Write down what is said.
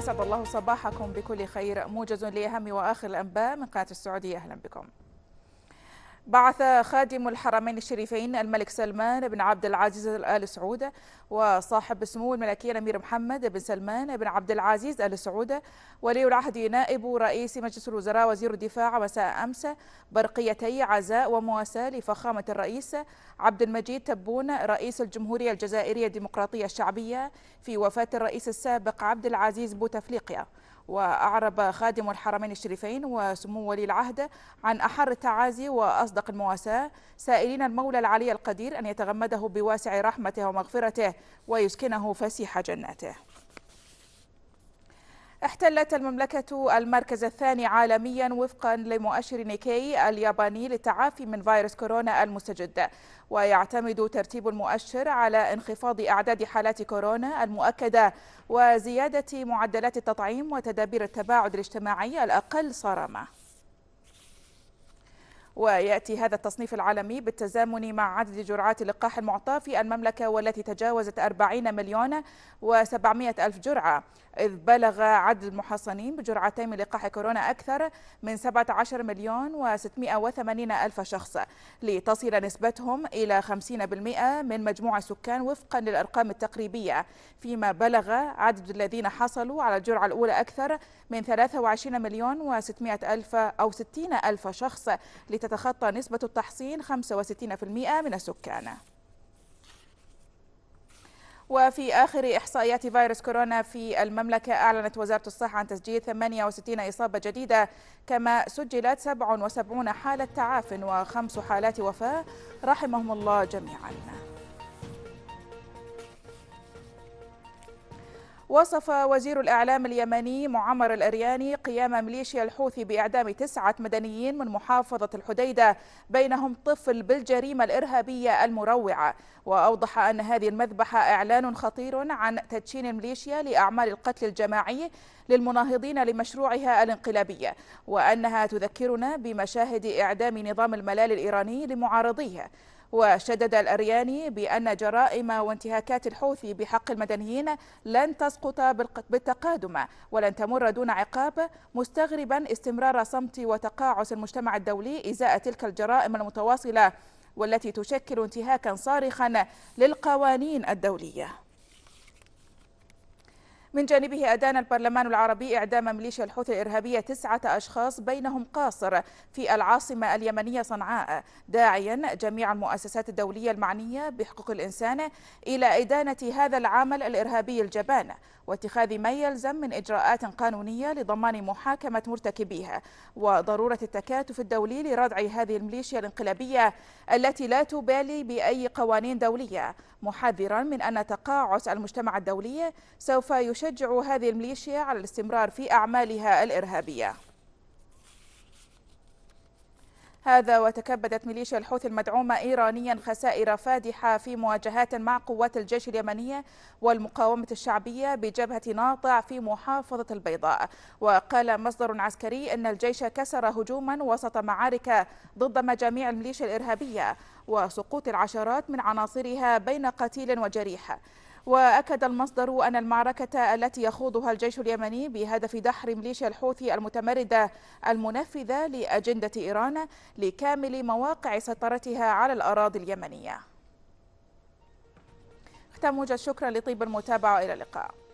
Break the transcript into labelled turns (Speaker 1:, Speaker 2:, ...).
Speaker 1: أسعد الله صباحكم بكل خير موجز لأهم وآخر الأنباء من قناة السعودية أهلا بكم بعث خادم الحرمين الشريفين الملك سلمان بن عبد العزيز آل سعود وصاحب السمو الملكي الأمير محمد بن سلمان بن عبد العزيز آل سعود ولي العهد نائب رئيس مجلس الوزراء وزير الدفاع مساء أمس برقيتي عزاء ومواساة لفخامة الرئيس عبد المجيد تبون رئيس الجمهورية الجزائرية الديمقراطية الشعبية في وفاة الرئيس السابق عبد العزيز بوتفليقة وأعرب خادم الحرمين الشريفين وسمو ولي العهد عن أحر التعازي وأصدق المواساة سائلين المولى العلي القدير أن يتغمده بواسع رحمته ومغفرته ويسكنه فسيح جناته احتلت المملكة المركز الثاني عالميا وفقا لمؤشر نيكي الياباني للتعافي من فيروس كورونا المستجد ويعتمد ترتيب المؤشر على انخفاض أعداد حالات كورونا المؤكدة وزيادة معدلات التطعيم وتدابير التباعد الاجتماعي الأقل صرامة ويأتي هذا التصنيف العالمي بالتزامن مع عدد جرعات اللقاح المعطاة في المملكة والتي تجاوزت 40 مليون و700 ألف جرعة إذ بلغ عدد المحصنين بجرعتين من لقاح كورونا أكثر من 17 مليون و680 ألف شخص لتصل نسبتهم إلى 50% من مجموع السكان وفقا للأرقام التقريبية فيما بلغ عدد الذين حصلوا على الجرعة الأولى أكثر من 23 مليون و600 ألف أو 60 ألف شخص تتخطى نسبة التحصين 65% من السكان وفي آخر إحصائيات فيروس كورونا في المملكة أعلنت وزارة الصحة عن تسجيل 68 إصابة جديدة كما سجلت 77 حالة تعاف وخمس حالات وفاة رحمهم الله جميعاً وصف وزير الإعلام اليمني معمر الأرياني قيام ميليشيا الحوثي بإعدام تسعة مدنيين من محافظة الحديدة بينهم طفل بالجريمة الإرهابية المروعة وأوضح أن هذه المذبحة إعلان خطير عن تدشين الميليشيا لأعمال القتل الجماعي للمناهضين لمشروعها الانقلابية وأنها تذكرنا بمشاهد إعدام نظام الملال الإيراني لمعارضيه وشدد الأرياني بأن جرائم وانتهاكات الحوثي بحق المدنيين لن تسقط بالتقادم ولن تمر دون عقاب مستغربا استمرار صمت وتقاعس المجتمع الدولي إزاء تلك الجرائم المتواصلة والتي تشكل انتهاكا صارخا للقوانين الدولية من جانبه أدان البرلمان العربي إعدام ميليشيا الحوثي الإرهابية تسعة أشخاص بينهم قاصر في العاصمة اليمنية صنعاء داعيا جميع المؤسسات الدولية المعنية بحقوق الإنسان إلى إدانة هذا العمل الإرهابي الجبان واتخاذ ما يلزم من إجراءات قانونية لضمان محاكمة مرتكبيها وضرورة التكاتف الدولي لردع هذه الميليشيا الانقلابية التي لا تبالي بأي قوانين دولية محذرا من أن تقاعس المجتمع الدولي سوف يشكل يشجع هذه الميليشيا على الاستمرار في أعمالها الإرهابية هذا وتكبدت ميليشيا الحوثي المدعومة إيرانيا خسائر فادحة في مواجهات مع قوات الجيش اليمنية والمقاومة الشعبية بجبهة ناطع في محافظة البيضاء وقال مصدر عسكري أن الجيش كسر هجوما وسط معارك ضد مجاميع الميليشيا الإرهابية وسقوط العشرات من عناصرها بين قتيل وجريح وأكد المصدر أن المعركة التي يخوضها الجيش اليمني بهدف دحر ميليشيا الحوثي المتمردة المنفذة لأجندة إيران لكامل مواقع سيطرتها على الأراضي اليمنية ختام موجز شكرا لطيب المتابعة إلى اللقاء